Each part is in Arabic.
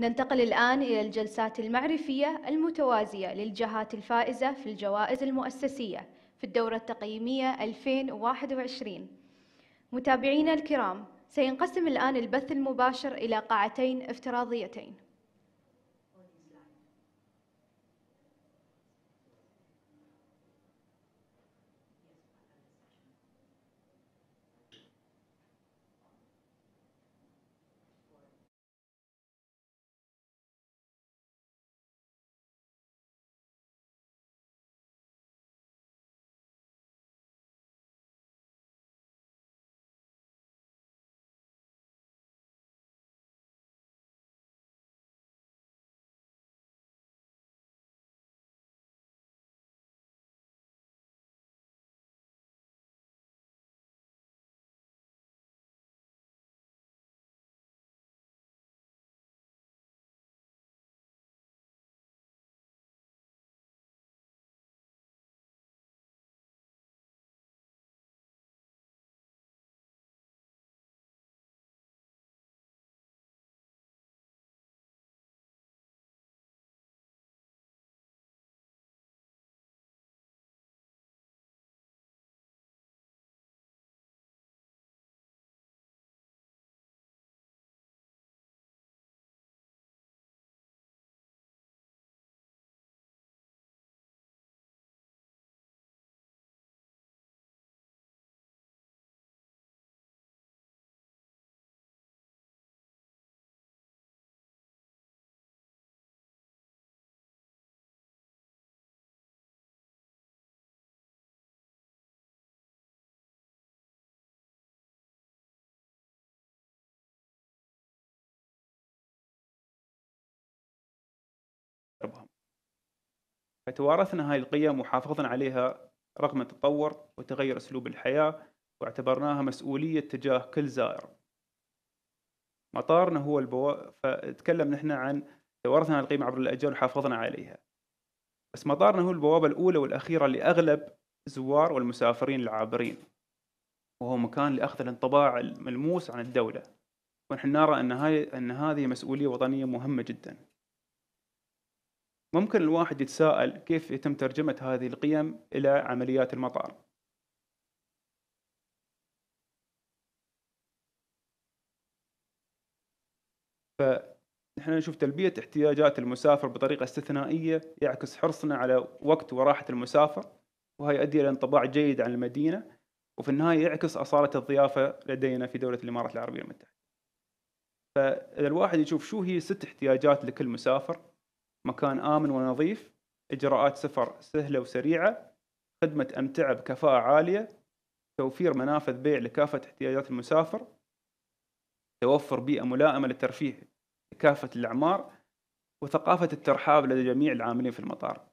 ننتقل الآن إلى الجلسات المعرفية المتوازية للجهات الفائزة في الجوائز المؤسسية في الدورة التقييمية 2021 متابعينا الكرام سينقسم الآن البث المباشر إلى قاعتين افتراضيتين فتوارثنا هاي القيم وحافظنا عليها رغم التطور وتغير أسلوب الحياة واعتبرناها مسؤولية تجاه كل زائر مطارنا هو البوا... فتكلم نحن عن توارثنا القيم عبر الأجيال وحافظنا عليها بس مطارنا هو البوابة الأولى والأخيرة لأغلب الزوار والمسافرين العابرين وهو مكان لأخذ الانطباع الملموس عن الدولة ونحن نرى أن, هاي... أن هذه مسؤولية وطنية مهمة جداً ممكن الواحد يتساءل كيف يتم ترجمة هذه القيم إلى عمليات المطار فنحن نشوف تلبية احتياجات المسافر بطريقة استثنائية يعكس حرصنا على وقت وراحة المسافر وهي يؤدي إلى انطباع جيد عن المدينة وفي النهاية يعكس أصالة الضيافة لدينا في دولة الإمارات العربية المتحدة فإذا الواحد يشوف شو هي ست احتياجات لكل مسافر مكان آمن ونظيف إجراءات سفر سهلة وسريعة خدمة أمتعة بكفاءة عالية توفير منافذ بيع لكافة احتياجات المسافر توفر بيئة ملائمة للترفيه لكافة الأعمار وثقافة الترحاب لدى جميع العاملين في المطار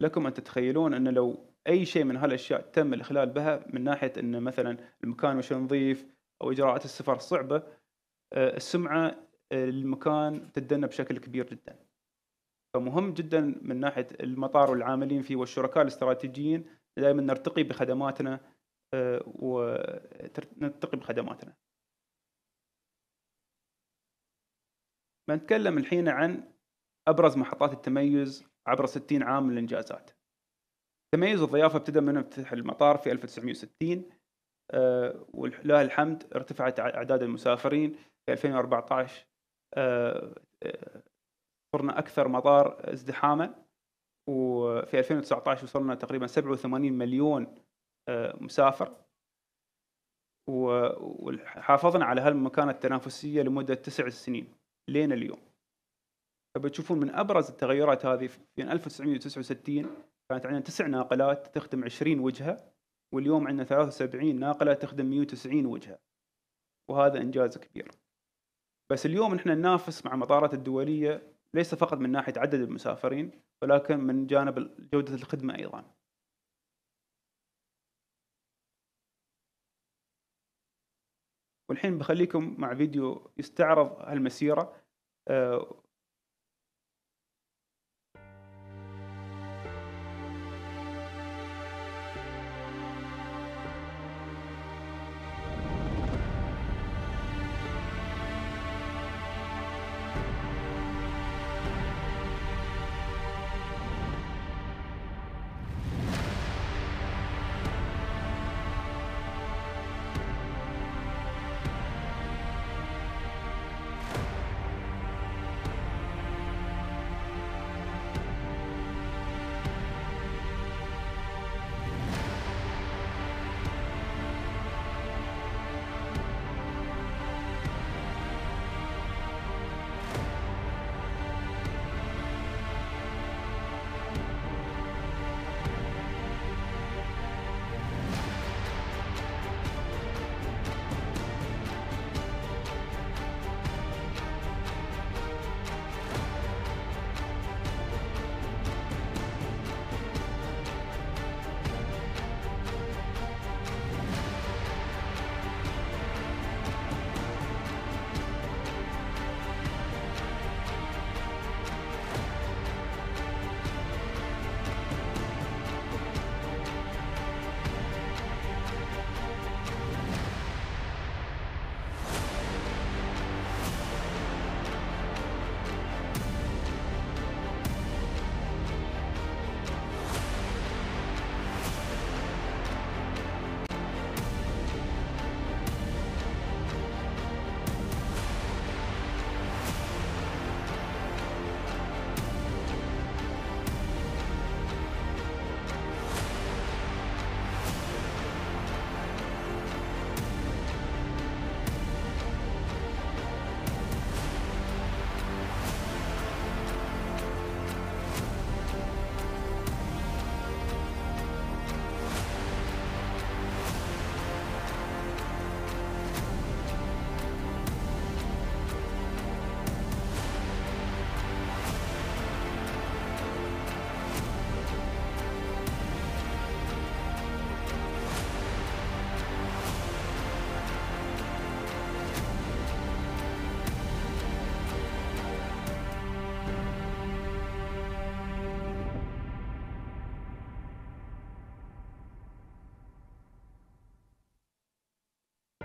لكم أن تتخيلون أن لو أي شيء من هالأشياء تم الإخلال بها من ناحية أن مثلا المكان مش نظيف أو إجراءات السفر صعبة آه، السمعة آه، المكان تدنى بشكل كبير جدا فمهم جدا من ناحيه المطار والعاملين فيه والشركاء الاستراتيجيين دائما نرتقي بخدماتنا آه، ونرتقي بخدماتنا. بنتكلم الحين عن ابرز محطات التميز عبر 60 عام من الانجازات. تميز الضيافه ابتدى من افتتاح المطار في 1960 آه، ولله الحمد ارتفعت اعداد المسافرين في 2014 صرنا اكثر مطار ازدحاما وفي 2019 وصلنا تقريبا 87 مليون آه، مسافر وحافظنا على هالمكانة التنافسية لمدة تسع سنين لين اليوم فبتشوفون من أبرز التغيرات هذه في 1969 كانت عندنا تسع ناقلات تخدم 20 وجهة واليوم عندنا 73 ناقلة تخدم 190 وجهة وهذا إنجاز كبير بس اليوم نحن ننافس مع المطارات الدولية ليس فقط من ناحيه عدد المسافرين ولكن من جانب جوده الخدمه ايضا. والحين بخليكم مع فيديو يستعرض هالمسيره آه،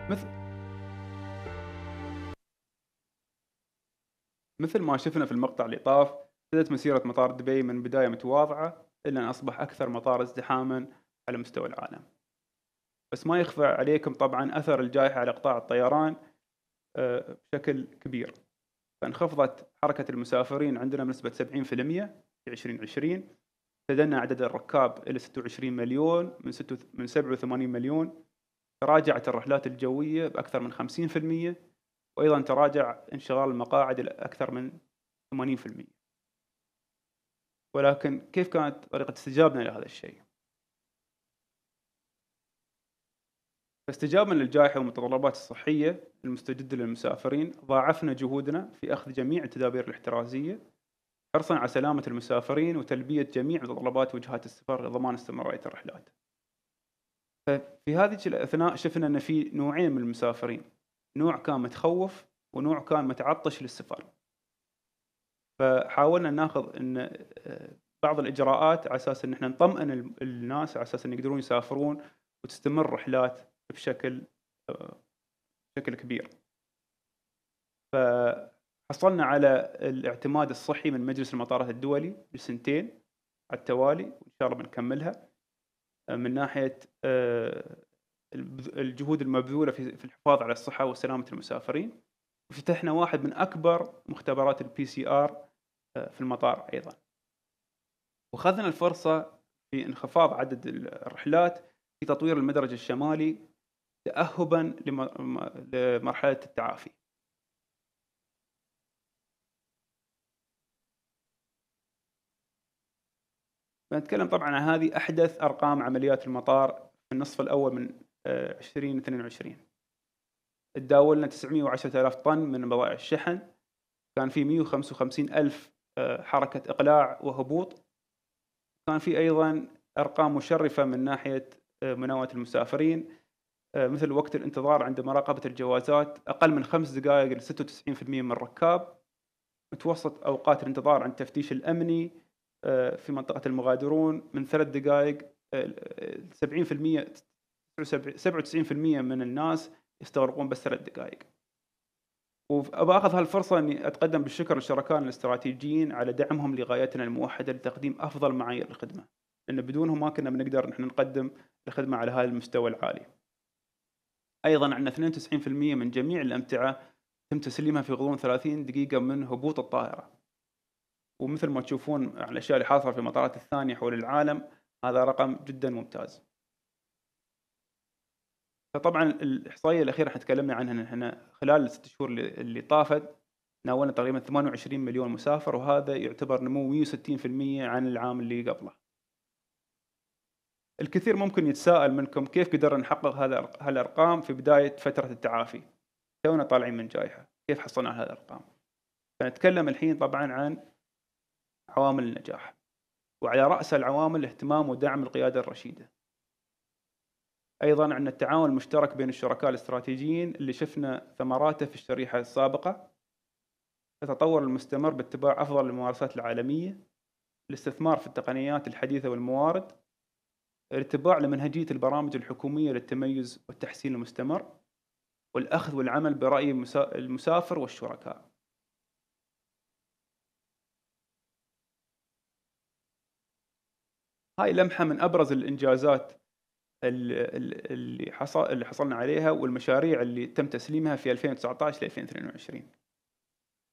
مثل مثل ما شفنا في المقطع اللي طاف بدأت مسيرة مطار دبي من بداية متواضعة إلى أن أصبح أكثر مطار ازدحاما على مستوى العالم بس ما يخفى عليكم طبعا أثر الجائحة على قطاع الطيران آه، بشكل كبير فانخفضت حركة المسافرين عندنا بنسبة 70% في 2020 تدنى عدد الركاب إلى 26 مليون من 87 مليون تراجعت الرحلات الجوية بأكثر من 50% وأيضا تراجع انشغال المقاعد لأكثر من 80% ولكن كيف كانت طريقة استجابنا لهذا الشيء؟ فاستجابا للجائحة والمتطلبات الصحية المستجدة للمسافرين ضاعفنا جهودنا في أخذ جميع التدابير الاحترازية حرصا على سلامة المسافرين وتلبية جميع متطلبات وجهات السفر لضمان استمرارية الرحلات ففي هذه الاثناء شفنا ان في نوعين من المسافرين نوع كان متخوف ونوع كان متعطش للسفر فحاولنا ناخذ ان آه، بعض الاجراءات على اساس ان احنا نطمئن الناس على اساس ان يقدرون يسافرون وتستمر رحلات بشكل آه، بشكل كبير. فحصلنا على الاعتماد الصحي من مجلس المطارات الدولي لسنتين على التوالي وان شاء الله بنكملها. من ناحيه آه، الجهود المبذوله في الحفاظ على الصحه وسلامه المسافرين وفتحنا واحد من اكبر مختبرات البي سي ار آه، في المطار ايضا وخذنا الفرصه في انخفاض عدد الرحلات في تطوير المدرج الشمالي تاهبا لمرحله التعافي بنتكلم طبعا عن هذه احدث ارقام عمليات المطار في النصف الاول من 2022 آه، تداولنا 910000 طن من بضائع الشحن كان في 155000 ألف آه، حركة إقلاع وهبوط كان في أيضا أرقام مشرفة من ناحية آه، مناوئة المسافرين مثل وقت الانتظار عند مراقبة الجوازات أقل من خمس دقائق ل 96% من الركاب متوسط أوقات الانتظار عند التفتيش الأمني آه، في منطقه المغادرون من ثلاث دقائق 70% آه، 97% من الناس يستغرقون بس ثلاث دقائق وباخذ هالفرصه اني اتقدم بالشكر لشركائنا الاستراتيجيين على دعمهم لغايتنا الموحده لتقديم افضل معايير الخدمه لان بدونهم ما كنا بنقدر نحن نقدم الخدمه على هذا المستوى العالي. ايضا عندنا 92% من جميع الامتعه تم تسليمها في غضون 30 دقيقه من هبوط الطائره. ومثل ما تشوفون على الاشياء اللي حاصله في المطارات الثانيه حول العالم هذا رقم جدا ممتاز. فطبعا الاحصائيه الاخيره احنا تكلمنا عنها احنا خلال الست شهور اللي طافت ناولنا تقريبا 28 مليون مسافر وهذا يعتبر نمو 160% عن العام اللي قبله. الكثير ممكن يتساءل منكم كيف قدرنا نحقق هذا هالارقام في بدايه فتره التعافي؟ تونا طالعين من جائحه، كيف حصلنا على هذه الارقام؟ فنتكلم الحين طبعا عن عوامل النجاح وعلى رأس العوامل اهتمام ودعم القيادة الرشيدة أيضا عندنا التعاون المشترك بين الشركاء الاستراتيجيين اللي شفنا ثمراته في الشريحة السابقة التطور المستمر باتباع أفضل الممارسات العالمية الاستثمار في التقنيات الحديثة والموارد الاتباع لمنهجية البرامج الحكومية للتميز والتحسين المستمر والأخذ والعمل برأي المسافر والشركاء هاي لمحه من ابرز الانجازات اللي حصل اللي حصلنا عليها والمشاريع اللي تم تسليمها في 2019 ل 2022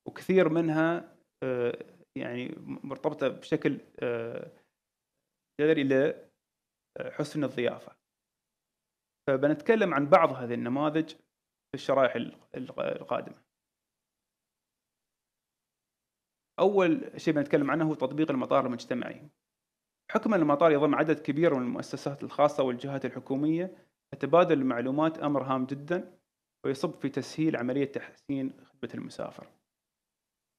وكثير منها آه، يعني مرتبطه بشكل جذري آه، الى آه، حسن الضيافه فبنتكلم عن بعض هذه النماذج في الشرائح القادمه اول شيء بنتكلم عنه هو تطبيق المطار المجتمعي حكم المطار يضم عدد كبير من المؤسسات الخاصة والجهات الحكومية فتبادل المعلومات أمر هام جدا ويصب في تسهيل عملية تحسين خدمة المسافر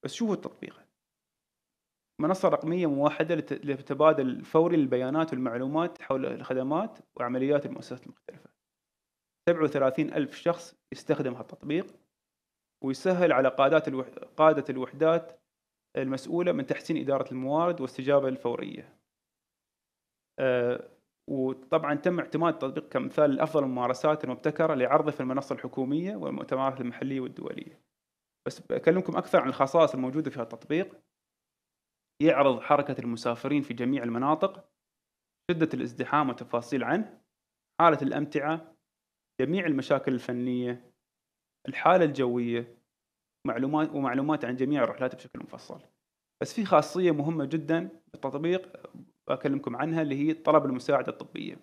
بس شوفوا التطبيق منصة رقمية موحدة لتبادل فوري البيانات والمعلومات حول الخدمات وعمليات المؤسسات المختلفة 37 ألف شخص يستخدم هالتطبيق ويسهل على قادات الوح... قادة الوحدات المسؤولة من تحسين إدارة الموارد والاستجابة الفورية آه، وطبعا تم اعتماد تطبيق كمثال لافضل الممارسات المبتكره لعرضه في المنصه الحكوميه والمؤتمرات المحليه والدوليه. بس بكلمكم اكثر عن الخصائص الموجوده في التطبيق. يعرض حركه المسافرين في جميع المناطق، شده الازدحام وتفاصيل عنه، حاله الامتعه، جميع المشاكل الفنيه، الحاله الجويه، معلومات ومعلومات عن جميع الرحلات بشكل مفصل. بس في خاصيه مهمه جدا بالتطبيق واكلمكم عنها اللي هي طلب المساعده الطبيه.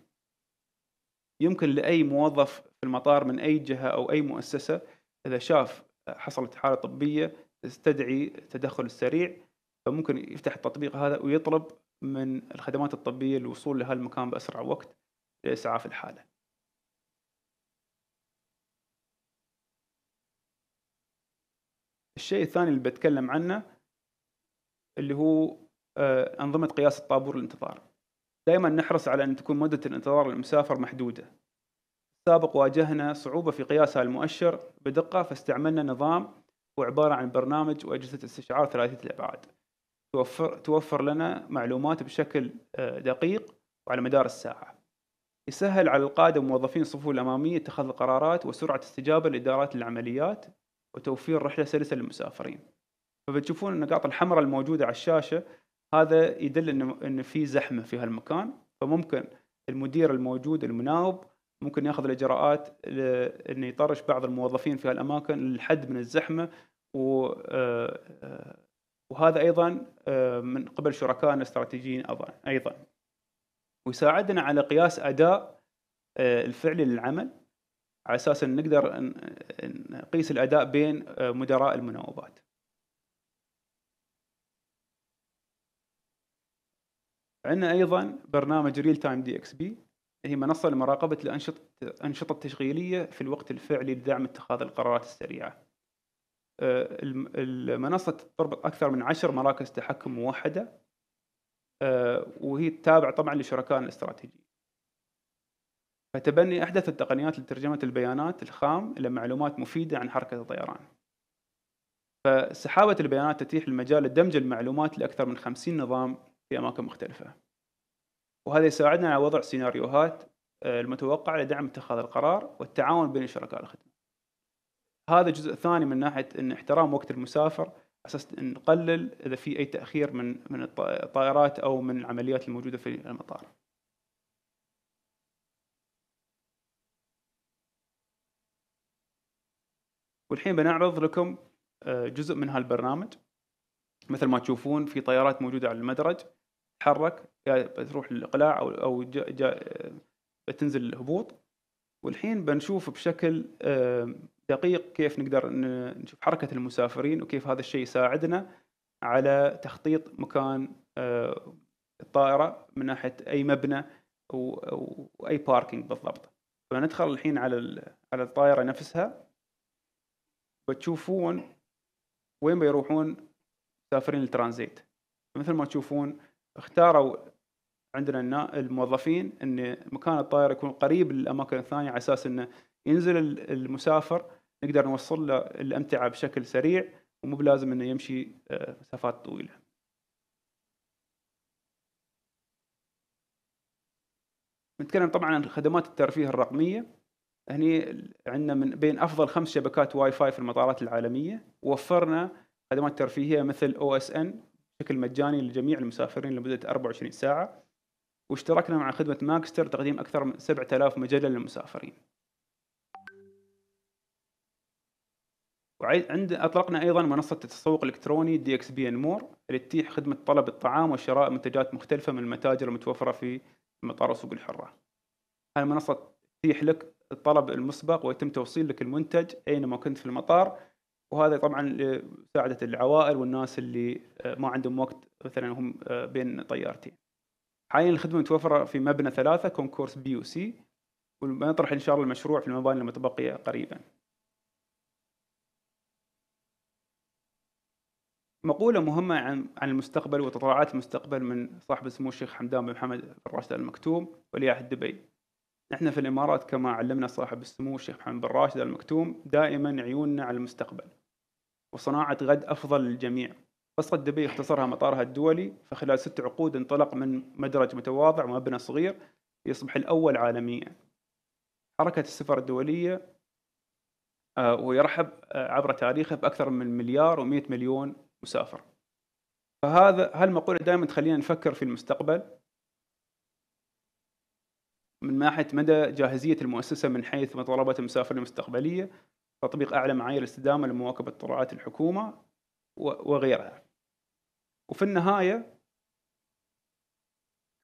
يمكن لاي موظف في المطار من اي جهه او اي مؤسسه اذا شاف حصلت حاله طبيه تستدعي التدخل السريع فممكن يفتح التطبيق هذا ويطلب من الخدمات الطبيه الوصول لهذا المكان باسرع وقت لاسعاف الحاله. الشيء الثاني اللي بتكلم عنه اللي هو آه، انظمه قياس الطابور الانتظار دائما نحرص على ان تكون مده الانتظار للمسافر محدوده السابق واجهنا صعوبه في قياس هذا المؤشر بدقه فاستعملنا نظام هو عباره عن برنامج واجهزه استشعار ثلاثيه الابعاد توفر توفر لنا معلومات بشكل آه، دقيق وعلى مدار الساعه يسهل على القاده وموظفين الصفوف الاماميه اتخاذ القرارات وسرعه استجابه لادارات العمليات وتوفير رحله سلسه للمسافرين فبتشوفون النقاط الحمراء الموجوده على الشاشه هذا يدل ان ان في زحمه في هالمكان فممكن المدير الموجود المناوب ممكن ياخذ الاجراءات انه يطرش بعض الموظفين في هالاماكن للحد من الزحمه و آه، آه، وهذا ايضا آه، من قبل شركائنا الاستراتيجيين ايضا ويساعدنا على قياس اداء الفعلي للعمل على اساس ان نقدر نقيس الاداء بين مدراء المناوبات عندنا ايضا برنامج ريل تايم دي اكس بي هي منصه لمراقبه الانشطه التشغيليه في الوقت الفعلي لدعم اتخاذ القرارات السريعه. أه، المنصه تربط اكثر من عشر مراكز تحكم موحده أه، وهي تابع طبعا لشركائنا الاستراتيجيين. فتبني احدث التقنيات لترجمه البيانات الخام الى معلومات مفيده عن حركه الطيران. فسحابه البيانات تتيح المجال لدمج المعلومات لاكثر من 50 نظام في أماكن مختلفة وهذا يساعدنا على وضع سيناريوهات آه، المتوقعة لدعم اتخاذ القرار والتعاون بين شركاء الخدمة هذا جزء ثاني من ناحية أن احترام وقت المسافر أساس نقلل إذا في أي تأخير من من الطائرات أو من العمليات الموجودة في المطار والحين بنعرض لكم آه، جزء من هالبرنامج مثل ما تشوفون في طيارات موجودة على المدرج تتحرك يا بتروح للإقلاع أو أو جا جا بتنزل الهبوط والحين بنشوف بشكل دقيق كيف نقدر نشوف حركة المسافرين وكيف هذا الشيء يساعدنا على تخطيط مكان آه، الطائرة من ناحية أي مبنى وأي باركينج بالضبط فندخل الحين على على الطائرة نفسها بتشوفون وين بيروحون مسافرين الترانزيت مثل ما تشوفون اختاروا عندنا الموظفين ان مكان الطائره يكون قريب للاماكن الثانيه على اساس انه ينزل المسافر نقدر نوصل له الامتعه بشكل سريع ومو بلازم انه يمشي آه، مسافات طويله. نتكلم طبعا عن خدمات الترفيه الرقميه هني عندنا من بين افضل خمس شبكات واي فاي في المطارات العالميه وفرنا خدمات ترفيهيه مثل او اس ان بشكل مجاني لجميع المسافرين لمدة 24 ساعة واشتركنا مع خدمة ماكستر تقديم أكثر من 7000 مجلة للمسافرين وعند أطلقنا أيضا منصة التسوق الإلكتروني دي اكس بي ان مور اللي تتيح خدمة طلب الطعام وشراء منتجات مختلفة من المتاجر المتوفرة في مطار السوق الحرة هذه المنصة تتيح لك الطلب المسبق ويتم توصيل لك المنتج أينما كنت في المطار وهذا طبعا لمساعده العوائل والناس اللي آه، ما عندهم وقت مثلا هم آه، بين طيارتين. حاليا الخدمه متوفره في مبنى ثلاثه كونكورس بي يو سي ونطرح ان شاء الله المشروع في المباني المتبقيه قريبا. مقولة مهمة عن عن المستقبل وتطلعات المستقبل من صاحب السمو الشيخ حمدان بن محمد بن راشد آل مكتوم ولي عهد دبي. نحن في الامارات كما علمنا صاحب السمو الشيخ محمد بن راشد آل مكتوم دائما عيوننا على المستقبل. وصناعة غد أفضل للجميع قصة دبي اختصرها مطارها الدولي فخلال ست عقود انطلق من مدرج متواضع ومبنى صغير ليصبح الأول عالميا حركة السفر الدولية آه، ويرحب آه، عبر تاريخه بأكثر من مليار ومئة مليون مسافر فهذا هالمقولة دائما تخلينا نفكر في المستقبل من ناحية مدى جاهزية المؤسسة من حيث مطالبات المسافر المستقبلية تطبيق أعلى معايير الاستدامة لمواكبة طلعات الحكومة وغيرها وفي النهاية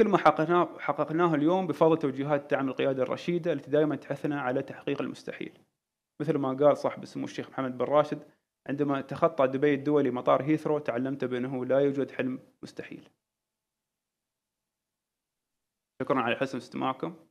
كل ما حققناه, حققناه اليوم بفضل توجيهات دعم القيادة الرشيدة التي دائما تحثنا على تحقيق المستحيل مثل ما قال صاحب السمو الشيخ محمد بن راشد عندما تخطى دبي الدولي مطار هيثرو تعلمت بأنه لا يوجد حلم مستحيل شكرا على حسن استماعكم